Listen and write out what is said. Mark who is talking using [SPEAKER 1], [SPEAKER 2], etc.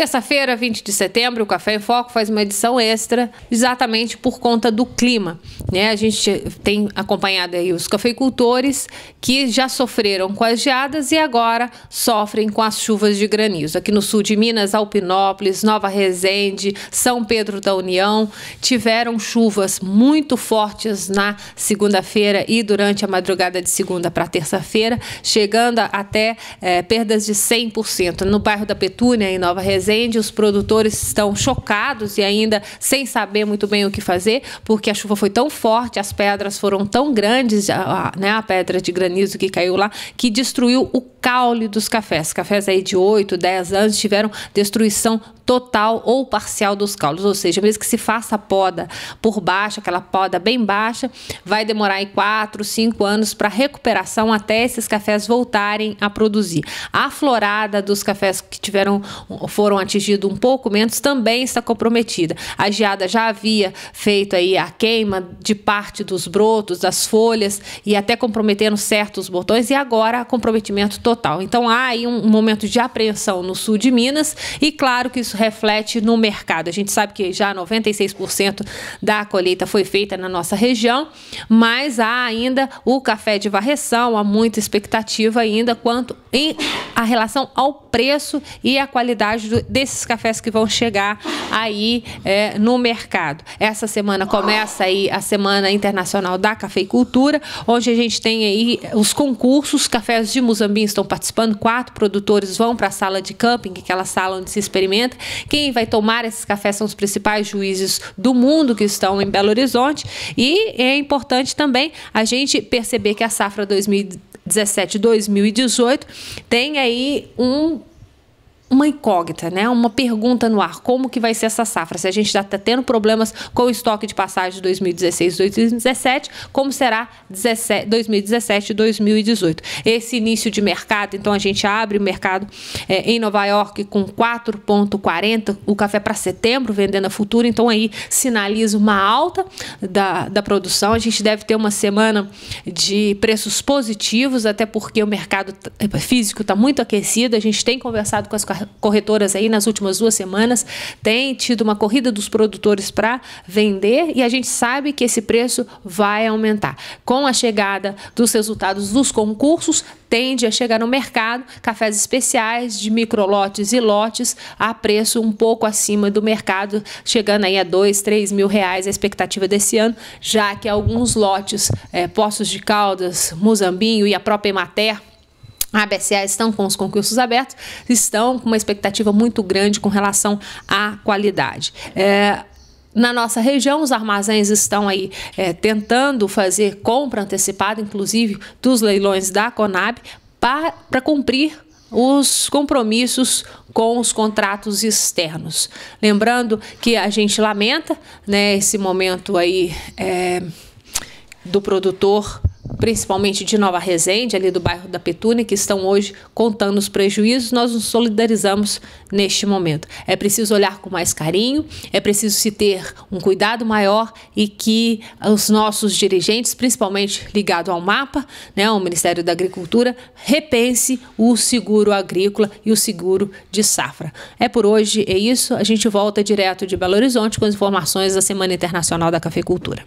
[SPEAKER 1] Terça-feira, 20 de setembro, o Café em Foco faz uma edição extra, exatamente por conta do clima. Né? A gente tem acompanhado aí os cafeicultores que já sofreram com as geadas e agora sofrem com as chuvas de granizo. Aqui no sul de Minas, Alpinópolis, Nova Resende, São Pedro da União, tiveram chuvas muito fortes na segunda-feira e durante a madrugada de segunda para terça-feira, chegando até é, perdas de 100%. No bairro da Petúnia, em Nova Resende, Resende, os produtores estão chocados e ainda sem saber muito bem o que fazer, porque a chuva foi tão forte, as pedras foram tão grandes, a, né, a pedra de granizo que caiu lá, que destruiu o caule dos cafés. Cafés aí de 8, 10 anos tiveram destruição total ou parcial dos caules, ou seja, mesmo que se faça a poda por baixo, aquela poda bem baixa, vai demorar aí 4, 5 anos para recuperação até esses cafés voltarem a produzir. A florada dos cafés que tiveram foram atingido um pouco menos também está comprometida. A geada já havia feito aí a queima de parte dos brotos, das folhas e até comprometendo certos botões e agora comprometimento total. Então há aí um momento de apreensão no sul de Minas e claro que isso reflete no mercado. A gente sabe que já 96% da colheita foi feita na nossa região, mas há ainda o café de varreção, há muita expectativa ainda quanto em a relação ao preço e à qualidade do, desses cafés que vão chegar aí é, no mercado. Essa semana começa aí a Semana Internacional da Cafeicultura, onde a gente tem aí os concursos, cafés de Muzambim estão participando, quatro produtores vão para a sala de camping, aquela sala onde se experimenta. Quem vai tomar esses cafés são os principais juízes do mundo que estão em Belo Horizonte. E é importante também a gente perceber que a safra 2017-2018 tem aí um uma incógnita, né? Uma pergunta no ar, como que vai ser essa safra? Se a gente está tendo problemas com o estoque de passagem de 2016 2017, como será 2017 2018? Esse início de mercado, então a gente abre o mercado é, em Nova York com 4,40, o café para setembro vendendo a futura, então aí sinaliza uma alta da, da produção. A gente deve ter uma semana de preços positivos, até porque o mercado tá, é, físico está muito aquecido, a gente tem conversado com as corretoras aí nas últimas duas semanas têm tido uma corrida dos produtores para vender e a gente sabe que esse preço vai aumentar. Com a chegada dos resultados dos concursos, tende a chegar no mercado cafés especiais de microlotes e lotes a preço um pouco acima do mercado, chegando aí a dois, três mil reais a expectativa desse ano, já que alguns lotes, é, Poços de Caldas, Muzambinho e a própria Emater a BSA estão com os concursos abertos, estão com uma expectativa muito grande com relação à qualidade. É, na nossa região, os armazéns estão aí é, tentando fazer compra antecipada, inclusive dos leilões da Conab, para cumprir os compromissos com os contratos externos. Lembrando que a gente lamenta né, esse momento aí é, do produtor principalmente de Nova Resende, ali do bairro da Petúnia, que estão hoje contando os prejuízos, nós nos solidarizamos neste momento. É preciso olhar com mais carinho, é preciso se ter um cuidado maior e que os nossos dirigentes, principalmente ligado ao MAPA, né, ao Ministério da Agricultura, repense o seguro agrícola e o seguro de safra. É por hoje, é isso. A gente volta direto de Belo Horizonte com as informações da Semana Internacional da Cafeicultura.